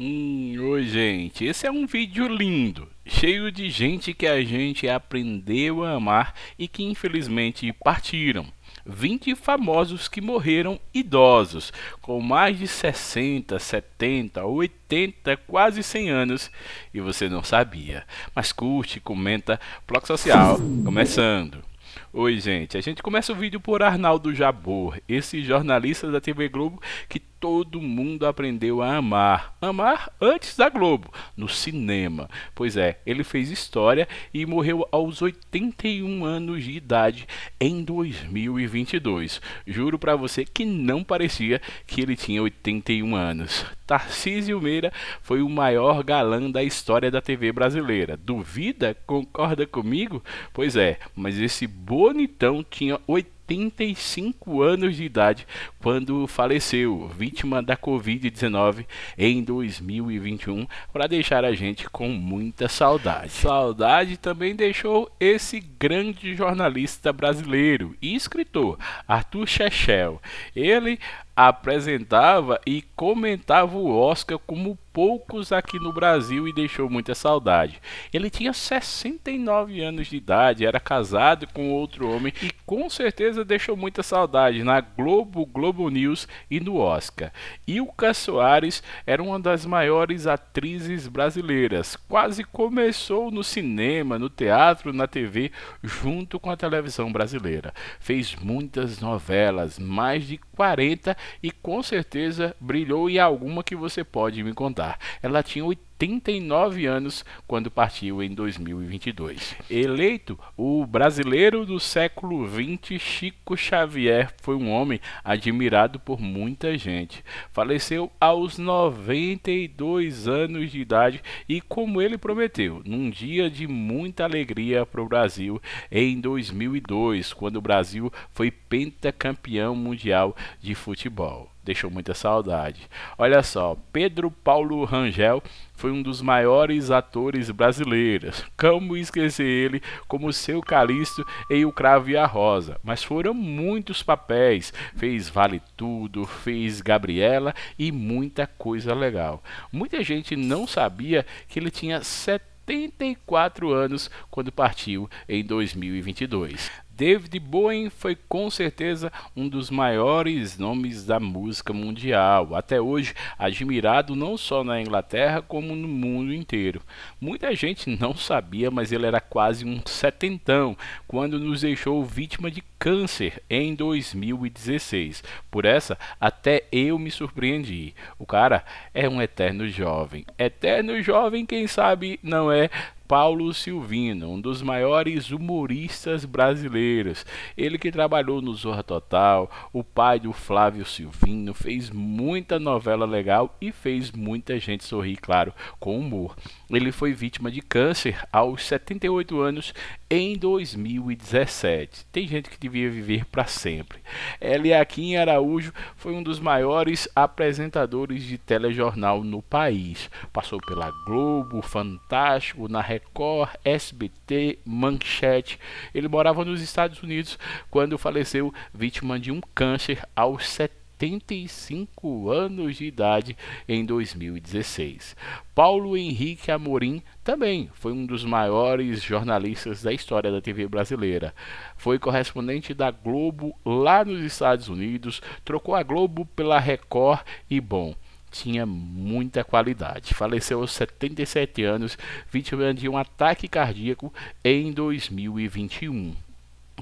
Hum, oi gente, esse é um vídeo lindo, cheio de gente que a gente aprendeu a amar e que infelizmente partiram. 20 famosos que morreram idosos, com mais de 60, 70, 80, quase 100 anos e você não sabia. Mas curte, comenta, bloco social, começando. Oi, gente. A gente começa o vídeo por Arnaldo Jabor, esse jornalista da TV Globo que todo mundo aprendeu a amar. Amar antes da Globo, no cinema. Pois é, ele fez história e morreu aos 81 anos de idade em 2022. Juro para você que não parecia que ele tinha 81 anos. Tarcísio Meira foi o maior galã da história da TV brasileira. Duvida? Concorda comigo? Pois é, mas esse bom Bonitão tinha 85 anos de idade quando faleceu, vítima da Covid-19 em 2021, para deixar a gente com muita saudade. Saudade também deixou esse grande jornalista brasileiro e escritor, Arthur Chechel. Ele apresentava e comentava o Oscar como poucos aqui no Brasil e deixou muita saudade. Ele tinha 69 anos de idade, era casado com outro homem e com certeza deixou muita saudade na Globo, Globo News e no Oscar. Ilka Soares era uma das maiores atrizes brasileiras. Quase começou no cinema, no teatro, na TV, junto com a televisão brasileira. Fez muitas novelas, mais de 40 e com certeza brilhou em alguma que você pode me contar. Ela tinha 89 anos quando partiu em 2022. Eleito o brasileiro do século XX, Chico Xavier foi um homem admirado por muita gente. Faleceu aos 92 anos de idade e, como ele prometeu, num dia de muita alegria para o Brasil em 2002, quando o Brasil foi pentacampeão mundial de futebol deixou muita saudade. Olha só, Pedro Paulo Rangel foi um dos maiores atores brasileiros. Como esquecer ele como seu Calixto em O Cravo e a Rosa? Mas foram muitos papéis. Fez Vale Tudo, fez Gabriela e muita coisa legal. Muita gente não sabia que ele tinha 74 anos quando partiu em 2022. David Bowie foi com certeza um dos maiores nomes da música mundial, até hoje admirado não só na Inglaterra como no mundo inteiro. Muita gente não sabia, mas ele era quase um setentão quando nos deixou vítima de câncer em 2016. Por essa, até eu me surpreendi. O cara é um eterno jovem. Eterno jovem, quem sabe não é Paulo Silvino, um dos maiores humoristas brasileiros. Ele que trabalhou no Zorra Total, o pai do Flávio Silvino, fez muita novela legal e fez muita gente sorrir, claro, com humor. Ele foi vítima de câncer aos 78 anos em 2017. Tem gente que devia viver para sempre. Eliakim Araújo foi um dos maiores apresentadores de telejornal no país. Passou pela Globo, Fantástico, na Record, SBT, Manchete. Ele morava nos Estados Unidos quando faleceu vítima de um câncer aos 70 75 anos de idade em 2016. Paulo Henrique Amorim também foi um dos maiores jornalistas da história da TV brasileira. Foi correspondente da Globo lá nos Estados Unidos, trocou a Globo pela Record e bom tinha muita qualidade. Faleceu aos 77 anos, vítima de um ataque cardíaco em 2021.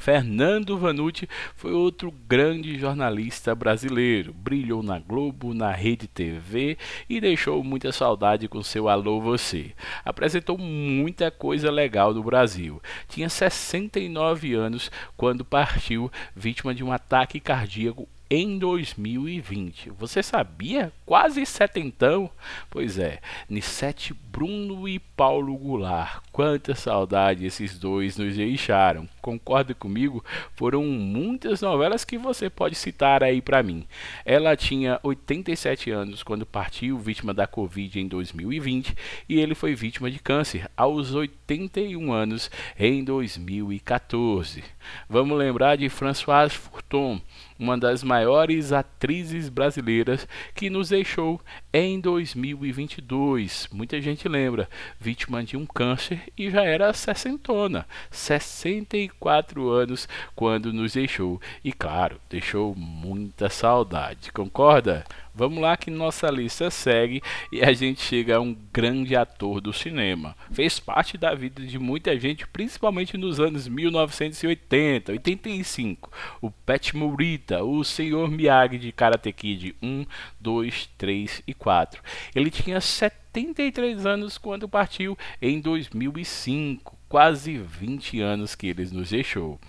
Fernando Vanucci foi outro grande jornalista brasileiro. Brilhou na Globo, na Rede TV e deixou muita saudade com seu Alô Você. Apresentou muita coisa legal do Brasil. Tinha 69 anos quando partiu, vítima de um ataque cardíaco em 2020. Você sabia? Quase setentão. Pois é, Nissete Bruno e Paulo Goulart. Quanta saudade esses dois nos deixaram. Concorda comigo? Foram muitas novelas que você pode citar aí para mim. Ela tinha 87 anos quando partiu, vítima da Covid em 2020, e ele foi vítima de câncer aos 81 anos em 2014. Vamos lembrar de Françoise Fourton uma das maiores atrizes brasileiras que nos deixou em 2022. Muita gente lembra, vítima de um câncer e já era sessentona, 64 anos quando nos deixou. E claro, deixou muita saudade, concorda? Vamos lá que nossa lista segue e a gente chega a um grande ator do cinema. Fez parte da vida de muita gente, principalmente nos anos 1980, 85. O Pat Morita, o Senhor Miyagi de Karate Kid 1, 2, 3 e 4. Ele tinha 73 anos quando partiu em 2005 quase 20 anos que ele nos deixou.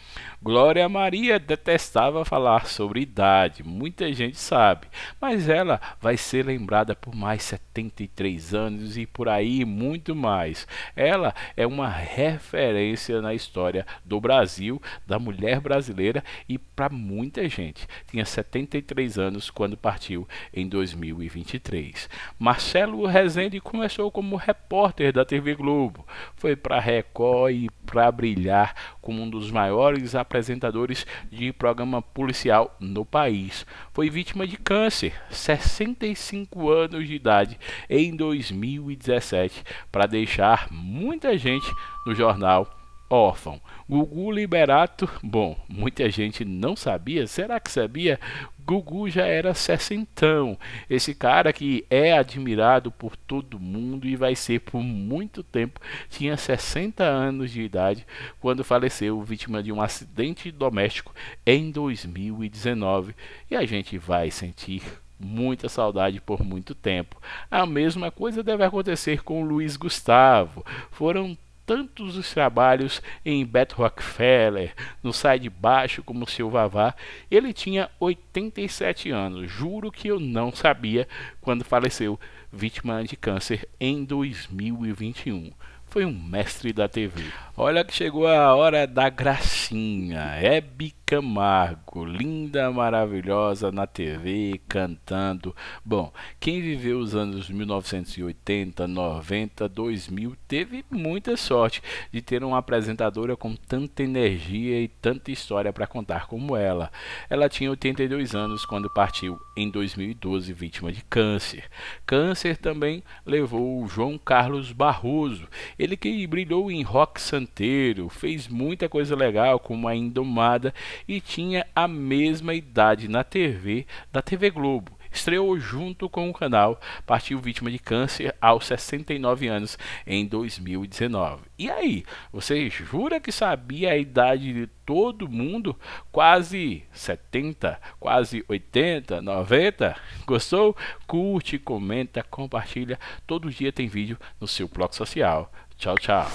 Glória Maria detestava falar sobre idade, muita gente sabe, mas ela vai ser lembrada por mais 73 anos e por aí muito mais. Ela é uma referência na história do Brasil, da mulher brasileira e para muita gente. Tinha 73 anos quando partiu em 2023. Marcelo Rezende começou como repórter da TV Globo, foi para Record Goy para brilhar como um dos maiores apresentadores de programa policial no país. Foi vítima de câncer, 65 anos de idade, em 2017, para deixar muita gente no jornal órfão. Gugu Liberato, bom, muita gente não sabia, será que sabia? Gugu já era sessentão, esse cara que é admirado por todo mundo e vai ser por muito tempo, tinha 60 anos de idade quando faleceu vítima de um acidente doméstico em 2019 e a gente vai sentir muita saudade por muito tempo. A mesma coisa deve acontecer com Luiz Gustavo. Foram tantos os trabalhos em Beth Rockefeller, no Sai de Baixo como seu Vavá, ele tinha 87 anos. Juro que eu não sabia quando faleceu vítima de câncer em 2021. Foi um mestre da TV. Olha que chegou a hora da gracinha. Hebe Camargo, linda, maravilhosa na TV, cantando. Bom, quem viveu os anos 1980, 90, 2000 teve muita sorte de ter uma apresentadora com tanta energia e tanta história para contar como ela. Ela tinha 82 anos quando partiu em 2012 vítima de câncer. Câncer também levou o João Carlos Barroso, ele que brilhou em Rock Santana canteiro, fez muita coisa legal como a Indomada e tinha a mesma idade na TV da TV Globo estreou junto com o canal, partiu vítima de câncer aos 69 anos em 2019. E aí, você jura que sabia a idade de todo mundo? Quase 70, quase 80, 90? Gostou? Curte, comenta, compartilha. Todo dia tem vídeo no seu blog social. Tchau, tchau.